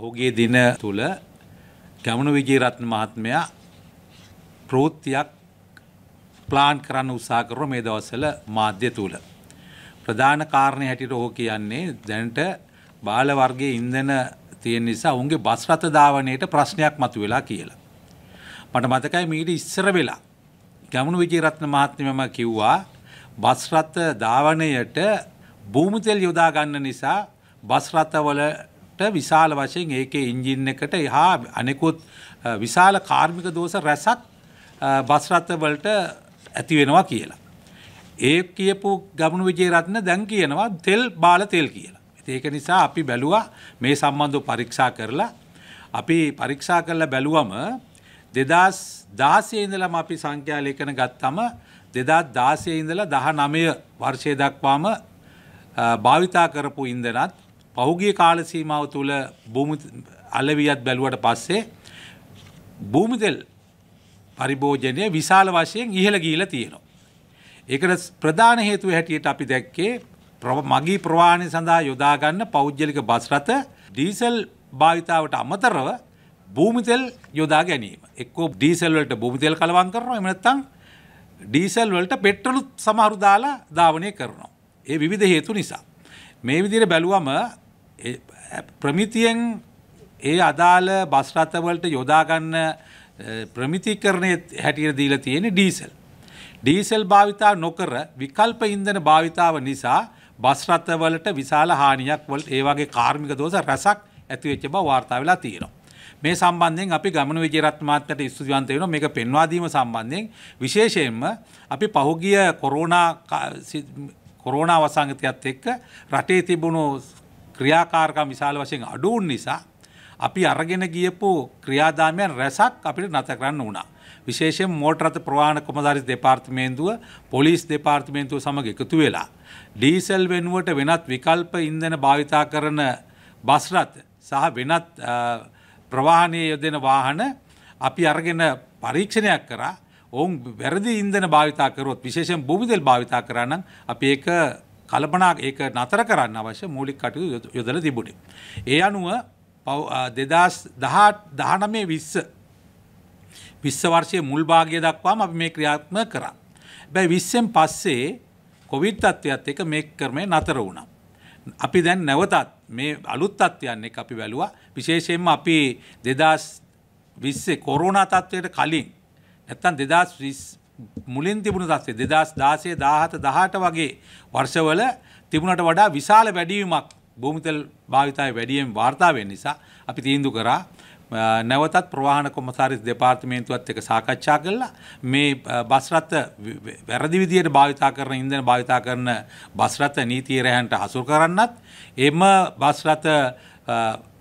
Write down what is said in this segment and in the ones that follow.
පහුගේ දින තුළ ගැමුණු විජේරත්න මහත්මයා ප්‍රෘත්තියක් ප්ලාන් කරන්න උත්සාහ කරන මේ දවස්වල මාධ්‍ය තුල ප්‍රධාන කාරණේ හැටියට ඔහු කියන්නේ දැනට බාල වර්ගයේ ඉන්ධන තියෙන නිසා ඔවුන්ගේ බස් රථ ධාවනයේට ප්‍රශ්නයක් මතුවලා කියලා. මට මතකයි මීට ඉස්සර වෙලා ගැමුණු විජේරත්න මහත්මයාම කිව්වා බස් රථ ධාවනයට භූමිතෙල් යොදා ගන්න නිසා බස් රථවල විශාල වශයෙන් ඒකේ ඉංජින් එකට එහා අනෙකුත් විශාල කාර්මික දෝෂ රැසක් බස් රථවලට ඇති වෙනවා කියලා. ඒ කියපු ගමනු විජේරත්න දැන් කියනවා තෙල් බාල තෙල් කියලා. ඒක නිසා අපි බැලුවා මේ සම්බන්ධව පරීක්ෂා කරලා අපි පරීක්ෂා කරලා බැලුවම දෙදස් දාසය ඉඳලම අපි සංඛ්‍යා ලේඛන ගත්තම දෙදස් දාසය ඉඳලා දහ නමය වර්ෂය දක්වාම භාවිතා කරපු ඉන්දනත් පහුගිය කාල සීමාව තුළ භූමි අලවියත් බැලුවට පස්සේ භූමිතෙල් පරිභෝජනය විශාල වශයෙන් ඉහළ ගිහිලා තියෙනවා. ඒකට ප්‍රධාන හේතුව හැටියට අපි දැක්කේ මගී ප්‍රවාහණය සඳහා යොදා ගන්න පෞද්ගලික බස් රථ ඩීසල් භාවිතාවට අමතරව භූමිතෙල් යොදා ගැනීම. එක්කෝ ඩීසල් වලට භූමිතෙල් කලවම් කරනවා එහෙම නැත්නම් ඩීසල් වලට පෙට්‍රලුත් සමහරු දාලා ධාවනය කරනවා. ඒ විවිධ හේතු නිසා. මේ විදිහට බැලුවම ප්‍රමිතියෙන් ඒ අදාළ බස් රථවලට යොදා ගන්න ප්‍රමිතිකරණයේ හැටියට දීලා තියෙන ඩීසල්. ඩීසල් භාවිතා නොකර විකල්ප ඉන්ධන භාවිතාව නිසා බස් රථවලට විශාල හානියක් වල ඒ වගේ කාර්මික දෝෂ රසක් ඇති වෙච්ච බව වාර්තා වෙලා තියෙනවා. මේ සම්බන්ධයෙන් අපි ගමන විජේරත් මහත්තයට ස්තුතිවන්ත වෙනවා මේක පෙන්වා දීම සම්බන්ධයෙන් විශේෂයෙන්ම අපි පහුගිය කොරෝනා කොරෝනා වසංගතයත් එක්ක රටේ තිබුණු ක්‍රියාකාරකම් විශාල වශයෙන් අඩුවන් නිසා අපි අරගෙන ගියපු ක්‍රියාදාමයන් රැසක් අපිට නැත කරන්න වුණා. විශේෂයෙන් මෝටරත ප්‍රවාණ කොමදාරිස් දෙපාර්තමේන්තුව පොලිස් දෙපාර්තමේන්තුව සමඟ එකතු වෙලා. ඩීසල් වෙනුවට වෙනත් විකල්ප ඉන්දන භාවිතා කරන බස්රත් සහ වෙනත් ප්‍රවාහනය යොදෙන වාහන අපි අරගෙන පරීක්ෂණයක් කරා ඔවුන් වැරදි ඉන්දන භාවිතා කරොත් විශේෂෙන් බොවිදෙල් භාවිතා කරන්න අපි ඒක කල්පනා ඒක නතර කරන්න අවශ්‍ය මූලික කටයුතු යොදල තිබුණේ. ඒ අනුව දෙදස් දහනමේ විස්ස විශ්වවර්ෂය මුල් භාගය දක්වාම අපි මේ ක්‍රියාත්ම කරා. බැයි විස්සෙන් පස්සේ කොවිත් තත්ත්වයක්ත් එක මේ කරමය නතර වුණා. අපි දැන් නැවතත් මේ අලුත් තත්ත්වයන්න එක අපි වැලුවා විශේෂයෙන්ම අපි දෙදස් විස්සේ කොරුණා තත්ත්වයට කලින් ඇත්තන් දෙදස් මුලින් තිබුණු තත්ත්වය දෙදස් දාසේ දාහත දහට වගේ වර්ෂවල තිබුණට වඩා විශාල වැඩියීමක් භූමිතල් භාවිතය වැඩියෙන් වාර්තාවෙන් නිසා අපි තීන්දු කරා නැවතත් ප්‍රවාහන කොමසාරිස් දෙපාර්තමේන්තුවත් එක සාකච්ඡා කළා මේ බස් රථ වැරදි විදියට භාවිතා කරන ඉන්ධන භාවිතා කරන බස් රථ නීතිය රැහැන්ට හසුර කරන්නත් එම බස් රථ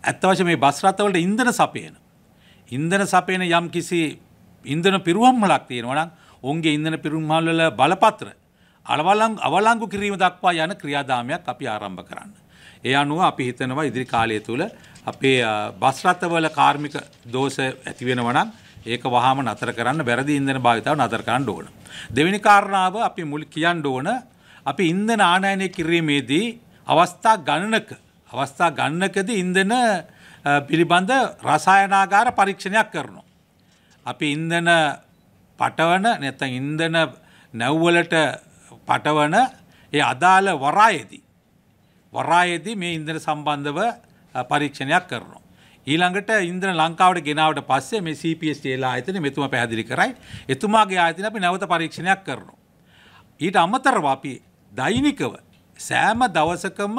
ඇත්තවශ මේ බස් රථවලට ඉන්ධන සපයන ඉන්ධන සපයන යම් කිසි ඉන්ධන පිරුවම්මලක් තියෙනවා නම් ඔවුන්ගේ ඉන්ධන පිරුම්හල්වල බලපත්‍ර අලවලං අවලංගු කිරීම දක්වා යන ක්‍රියාදාමයක් අපි ආරම්භ කරන්න. ඒ අනුව අපි හිතනවා ඉදිරි කාලය තුළ අපේ බස්රථවල කාර්මික දෝෂ ඇතිවෙනවනම් ඒක වහම නතර කරන්න වැරදි ඉන්ධන භාවිතාව නතර කරන්න ඕන. දෙවෙනි කාරණාව අපි මුල් කියන්න ඕන අපි ඉන්ධන ආනයනය කිරීමේදී අවස්ථා ගණනක අවස්ථා ගණනකදී ඉන්ධන පිළිබඳ රසායනාගාර පරීක්ෂණයක් කරනවා. අපි ඉන්ධන පටවන නැත්තන් ඉන්දන නැව්වලට පටවන ඒ අදාළ වරායේදී. වරායේදී මේ ඉන්දන සම්බන්ධව පරීක්ෂණයක් කරනවා. ඊළඟට ඉන්ද්‍ර ලංකාවට ගෙනාවට පස්සේ මේ CPSලා ආයතන මෙතුම පැහැදිලි කරයි. එතුමාගේ ආයතන අපි නැවත පරීක්ෂණයක් කරනවා. ඊට අමතරව අපි දෛනිකව සෑම දවසකම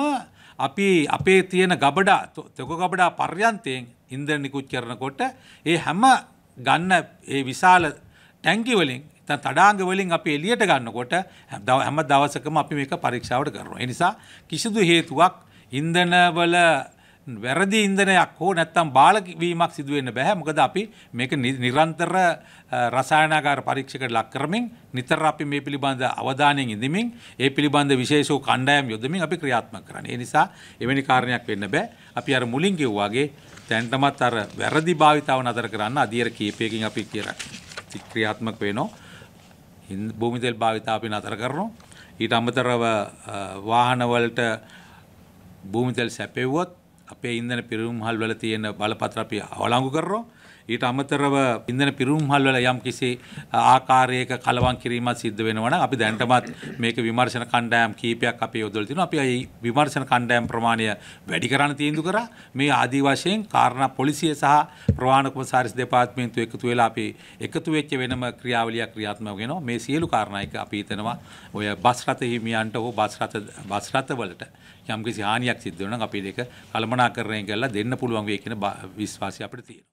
අපි අපේ තියෙන ගබඩා තොක ගබඩා පර්යන්තයෙන් ඉන්ද්‍ර නිකුත් කරනකොට ඒ හැම ගන්න ඒ විශාල ටැංකිවලින් තඩාංගවලින් අපි එලියට ගන්නකොට දව හැම දවසකම අපි මේක පරීක්ෂාවට කරනවා. එනිසා කිසිදු හේතුවක් ඉන්දනවල වැරදි ඉන්දනයක් හෝ නැත්තම් බාලවීමක් සිදුවෙන්න බැහැ මොකද අපි මේක නිරන්තර රසායනාගාර පරීක්ෂකට ලක් කරමින් නිතර අපි මේ පිළිබඳ අවධානයෙන් ඉඳමින් ඒ පිළිබඳ විශේෂ කණ්ඩායම් යොදමින් අපි ක්‍රියාත්මක කරන්නේ. ඒ නිසා එවැනි කාරණයක් වෙන්න බෑ. අපි අර මුලින් කිව්වාගේ දැන් තමත් අර වැරදි භාවිතාව නතර කරන්න අධියර කීපයකින් අපි කියලා. ක්‍රියාත්මක වෙනවා. භූමි තෙල් භාවිතා අපි නතර කරනවා. ඊට අමතරව වාහනවලට භූමි තෙල් සැපෙව්වොත් අපේ ඉන්දන පිරුම් හල් වල තියෙන බලපත්‍ර අපි අවලංගු කරනවා. ඊට අමතරව ඉන්දන පිරුම් හල් වල යම් කිසි ආකාරයක කලවම් කිරීමක් සිද්ධ වෙනවා නම් අපි දැනටමත් මේක විමර්ශන කණ්ඩායම් කීපයක් අපි යොදවලා තිනවා. අපි ඒ විමර්ශන කණ්ඩායම් ප්‍රමාණය වැඩි කරන්න තීන්දුව කරා. මේ ආදි වශයෙන් කාරණා පොලිසිය සහ ප්‍රවාහන කොමසාරිස් දෙපාර්තමේන්තුව එකතු වෙලා අපි එකතු වෙච්ච වෙනම ක්‍රියාවලියක් ක්‍රියාත්මක වෙනවා. මේ සියලු කාරණා එක අපි හිතනවා ඔය බස් රථ හිමියන්ට හෝ බස් රථ බස් රථවලට යම්කිසි හානියක් සිද්ධ වෙනවා නම් අපි ඒක කලමනා කළමනාකරණය කරලා දෙන්න පුළුවන් වෙයි කියන විශ්වාසය අපිට තියෙනවා.